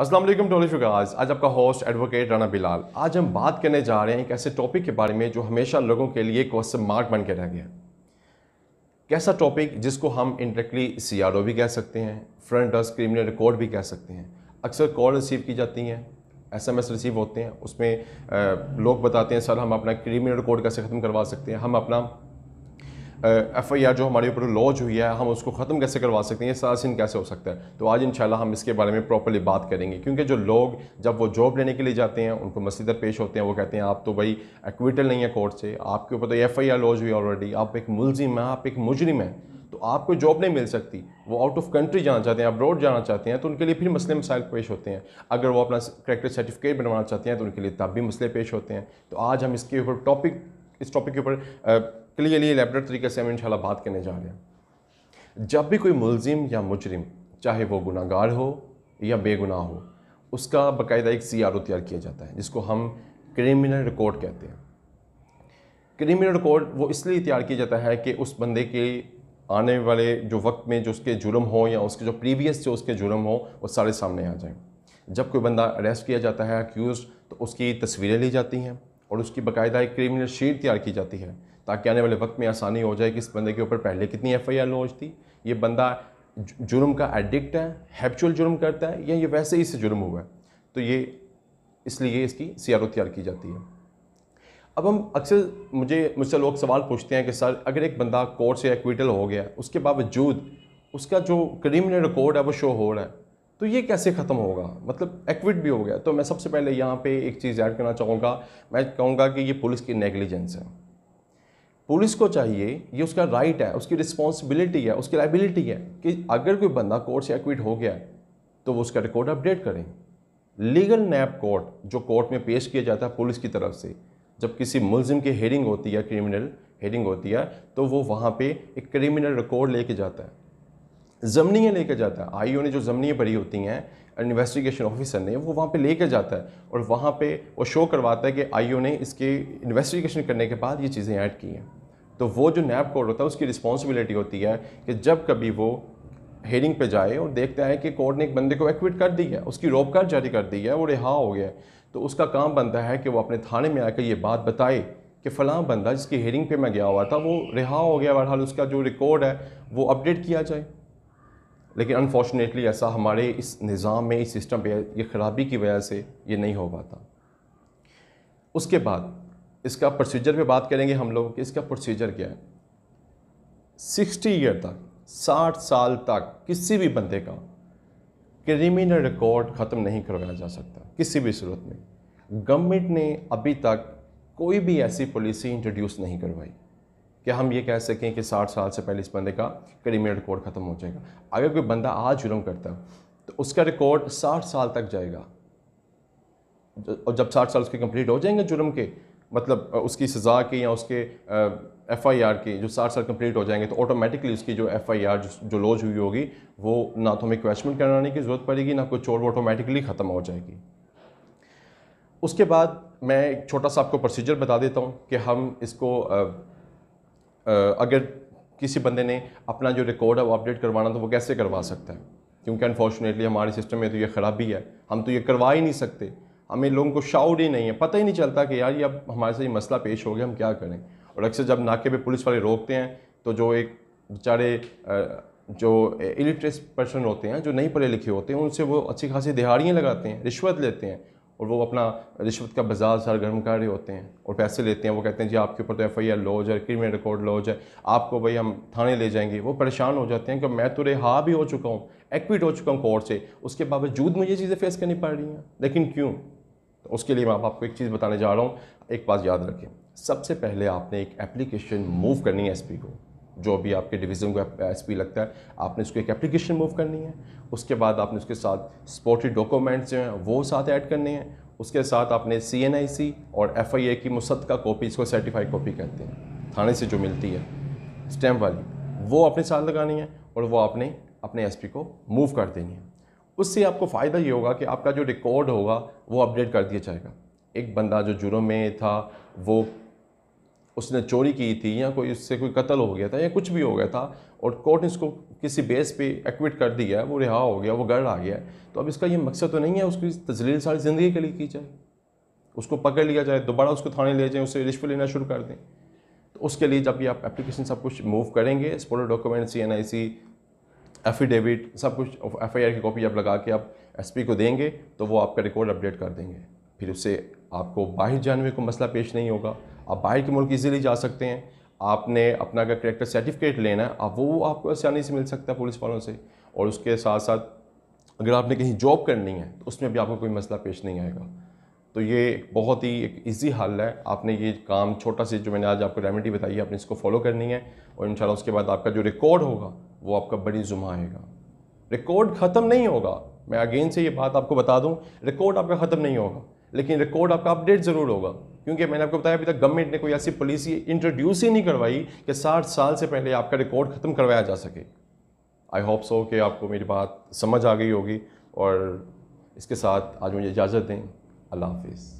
अस्सलाम वालेकुम टोली फिकाज आज आपका होस्ट एडवोकेट राना बिलाल आज हम बात करने जा रहे हैं एक ऐसे टॉपिक के बारे में जो हमेशा लोगों के लिए क्वेश्चन मार्क बन के रह गया कैसा टॉपिक जिसको हम इंडली सी भी कह सकते हैं फ्रंट डेस्क क्रिमिनल रिकॉर्ड भी कह सकते हैं अक्सर कॉल रिसीव की जाती हैं एस एम एस रिसीव होते हैं उसमें लोग बताते हैं सर हम अपना क्रिमिनल रिकॉर्ड कैसे ख़त्म करवा सकते हैं हम अपना एफ़ आई आर जो हमारे ऊपर लॉज हुई है हम उसको ख़त्म कैसे करवा सकते हैं सासिन कैसे हो सकता है तो आज इन हम इसके बारे में प्रॉपरली बात करेंगे क्योंकि जो लोग जब वो जॉब लेने के लिए जाते हैं उनको मसीदर पेश होते हैं वो कहते हैं आप तो भाई एक्विटल नहीं है कोर्ट से आपके ऊपर तो एफ़ आई आर लॉज हुई ऑलरेडी आप एक मुलजिम हैं आप एक मुजरिम हैं तो आपको जॉब नहीं मिल सकती वो आउट ऑफ कंट्री जाना चाहते हैं अब्रॉड जाना चाहते हैं तो उनके लिए फिर मसले मसाइल पेश होते हैं अगर वो अपना करेक्टर सर्टिफिकेट बनवाना चाहते हैं तो उनके लिए तब भी मसले पेश होते हैं तो आज हम इसके ऊपर टॉपिक इस टॉपिक के ऊपर क्लियरली एलेबरेट तरीके से हम इंशाल्लाह बात करने जा रहे हैं जब भी कोई मुलजिम या मुजरिम चाहे वो गुनागार हो या बेगुनाह हो उसका बाकायदा एक सी आर ओ तैयार किया जाता है जिसको हम क्रिमिनल रिकॉर्ड कहते हैं क्रिमिनल रिकॉर्ड वो इसलिए तैयार किया जाता है कि उस बंदे के आने वाले जो वक्त में जो उसके जुर्म हो या उसके जो प्रीवियस जो उसके जुर्म हो वो सारे सामने आ जाएं जब कोई बंदा अरेस्ट किया जाता है अक्यूज़ तो उसकी तस्वीरें ली जाती हैं और उसकी बाकायदा एक क्रिमिनल शीट तैयार की जाती है ताकि आने वाले वक्त में आसानी हो जाए कि इस बंदे के ऊपर पहले कितनी एफ आई आर लॉन्च थी ये बंदा जुर्म का एडिक्ट है हैपचुअल जुर्म करता है या ये वैसे ही इससे जुर्म हुआ है तो ये इसलिए इसकी सी आर ओ तैयार की जाती है अब हम अक्सर मुझे मुझसे लोग सवाल पूछते हैं कि सर अगर एक बंदा कोर्ट से एक्विटल हो गया उसके बावजूद उसका जो क्रिमिनल रिकॉर्ड है वो शो हो रहा है तो ये कैसे ख़त्म होगा मतलब एक्विट भी हो गया तो मैं सबसे पहले यहाँ पे एक चीज़ ऐड करना चाहूँगा मैं कहूँगा कि ये पुलिस की नेग्लिजेंस है पुलिस को चाहिए ये उसका राइट है उसकी रिस्पॉन्सिबिलिटी है उसकी लाइबिलिटी है कि अगर कोई बंदा कोर्ट से एक्विट हो गया तो वो उसका रिकॉर्ड अपडेट करें लीगल नैप कोर्ट जो कोर्ट में पेश किया जाता है पुलिस की तरफ से जब किसी मुलजिम की हेरिंग होती है क्रिमिनल हेरिंग होती है तो वो वहाँ पे एक क्रिमिनल रिकॉर्ड लेके जाता है जमनियाँ लेकर जाता है आई ने जो जमनियाँ भरी होती हैं इन्वेस्टिगेशन ऑफिसर ने वो वहाँ पे लेकर जाता है और वहाँ पे वो शो करवाता है कि आई ने इसके इन्वेस्टिगेशन करने के बाद ये चीज़ें ऐड की हैं तो वो जो नैब कोर्ट होता है उसकी रिस्पॉन्सिबिलिटी होती है कि जब कभी वो हेरिंग पे जाए और देखता है कि कोर्ट ने एक बंदे को एक्विट कर दी है उसकी रोब कार्ड जारी कर दी है वो रिहा हो गया तो उसका काम बनता है कि वो अपने थाने में आकर ये बात बताए कि फ़लाँ बंदा जिसकी हेयरिंग पे मैं गया हुआ था वो रिहा हो गया बहरहाल उसका जो रिकॉर्ड है वो अपडेट किया जाए लेकिन अनफॉर्चुनेटली ऐसा हमारे इस निज़ाम में इस सिस्टम पे ये ख़राबी की वजह से ये नहीं हो पाता उसके बाद इसका प्रोसीजर पे बात करेंगे हम लोग कि इसका प्रोसीजर क्या है सिक्सटी ईयर तक साठ साल तक किसी भी बंदे का क्रिमिनल रिकॉर्ड ख़त्म नहीं करवाया जा सकता किसी भी सूरत में गवर्नमेंट ने अभी तक कोई भी ऐसी पॉलिसी इंट्रोड्यूस नहीं करवाई कि हम ये कह सकें कि साठ साल से पहले इस बंदे का क्रिमिनल रिकॉर्ड ख़त्म हो जाएगा अगर कोई बंदा आज जुर्म करता है तो उसका रिकॉर्ड साठ साल तक जाएगा और जब साठ साल उसके कंप्लीट हो जाएंगे जुर्म के मतलब उसकी सज़ा के या उसके एफ़ आई आर के जो साठ साल कंप्लीट हो जाएंगे तो ऑटोमेटिकली उसकी जो एफ़ आई आर जो, जो लॉज हुई होगी वो ना तो हमें क्वेश्चन कराने की ज़रूरत पड़ेगी ना कोई चोर वो ऑटोमेटिकली ख़त्म हो जाएगी उसके बाद मैं एक छोटा सा आपको प्रोसीजर बता देता हूँ कि हम इसको अगर किसी बंदे ने अपना जो रिकॉर्ड है वो अपडेट करवाना तो वो कैसे करवा सकता है क्योंकि अनफॉर्चुनेटली हमारे सिस्टम में तो ये ख़राबी है हम तो ये करवा ही नहीं सकते हमें लोगों को शाउड ही नहीं है पता ही नहीं चलता कि यार ये अब हमारे से ये मसला पेश हो गया हम क्या करें और अक्सर जब नाके पे पुलिस वाले रोकते हैं तो जो एक बेचारे जो इलिट्रेस पर्सन होते हैं जो नहीं पढ़े लिखे होते हैं उनसे वो अच्छी खासी दिहाड़ियाँ लगाते हैं रिश्वत लेते हैं और वो अपना रिश्वत का बाजार सरगर्म गर्म कर रहे होते हैं और पैसे लेते हैं वो कहते हैं जी आपके ऊपर तो एफ आई आर लॉज है क्रिमिनल रिकॉर्ड लॉज है आपको भाई हम थाने ले जाएंगे वो परेशान हो जाते हैं कि मैं तो रिहा भी हो चुका हूँ एक्विट हो चुका हूँ कोर्ट से उसके बावजूद मुझे चीज़ें फेस करनी पड़ रही हैं लेकिन क्यों तो उसके लिए मैं आप आपको एक चीज़ बताने जा रहा हूँ एक बात याद रखें सबसे पहले आपने एक एप्लीकेशन मूव करनी है एस को जो भी आपके डिवीज़न को एस लगता है आपने उसको एक एप्लीकेशन मूव करनी है उसके बाद आपने उसके साथ सपोर्टी डॉक्यूमेंट्स जो हैं वो साथ ऐड करने हैं उसके साथ आपने सी एन आई सी और एफ़ आई ए की मुसद का कॉपी इसको सर्टिफाइड कॉपी कहते हैं थाने से जो मिलती है स्टैम्प वाली वो अपने साथ लगानी है और वो आपने अपने एस को मूव कर देनी है उससे आपको फ़ायदा ये होगा कि आपका जो रिकॉर्ड होगा वो अपडेट कर दिया जाएगा एक बंदा जो जुर्म में था वो उसने चोरी की थी या कोई उससे कोई कत्ल हो गया था या कुछ भी हो गया था और कोर्ट ने इसको किसी बेस पे एक्विट कर दिया है वो रिहा हो गया वो घर आ गया तो अब इसका ये मकसद तो नहीं है उसकी तजलील सारी ज़िंदगी के लिए की जाए उसको पकड़ लिया जाए दोबारा उसको थाने ले जाएँ उससे रिश्वत लेना शुरू कर दें तो उसके लिए जब ये आप एप्लीकेशन सब कुछ मूव करेंगे support document C N I C affidavit सब कुछ एफ आई आर की कॉपी आप लगा के आप एस पी को देंगे तो वो आपका रिकॉर्ड अपडेट कर देंगे फिर उससे आपको बाहर जाने में कोई मसला पेश नहीं होगा आप बाहर के मुल्क इजीली जा सकते हैं आपने अपना अगर करेक्टर सर्टिफिकेट लेना है आप वो आपको आसानी से मिल सकता है पुलिस वालों से और उसके साथ साथ अगर आपने कहीं जॉब करनी है तो उसमें भी आपको कोई मसला पेश नहीं आएगा तो ये बहुत ही एक ईजी हल है आपने ये काम छोटा सा जो मैंने आज आपको रेमेडी बताई है आपने इसको फॉलो करनी है और इन उसके बाद आपका जो रिकॉर्ड होगा वो आपका बड़ी जुमा आएगा रिकॉर्ड ख़त्म नहीं होगा मैं अगेन से ये बात आपको बता दूँ रिकॉर्ड आपका ख़त्म नहीं होगा लेकिन रिकॉर्ड आपका अपडेट ज़रूर होगा क्योंकि मैंने आपको बताया अभी तक गवर्नमेंट ने कोई ऐसी पॉलिसी इंट्रोड्यूस ही नहीं करवाई कि साठ साल से पहले आपका रिकॉर्ड ख़त्म करवाया जा सके आई होप सो कि आपको मेरी बात समझ आ गई होगी और इसके साथ आज मुझे इजाज़त दें अल्लाह हाफिज़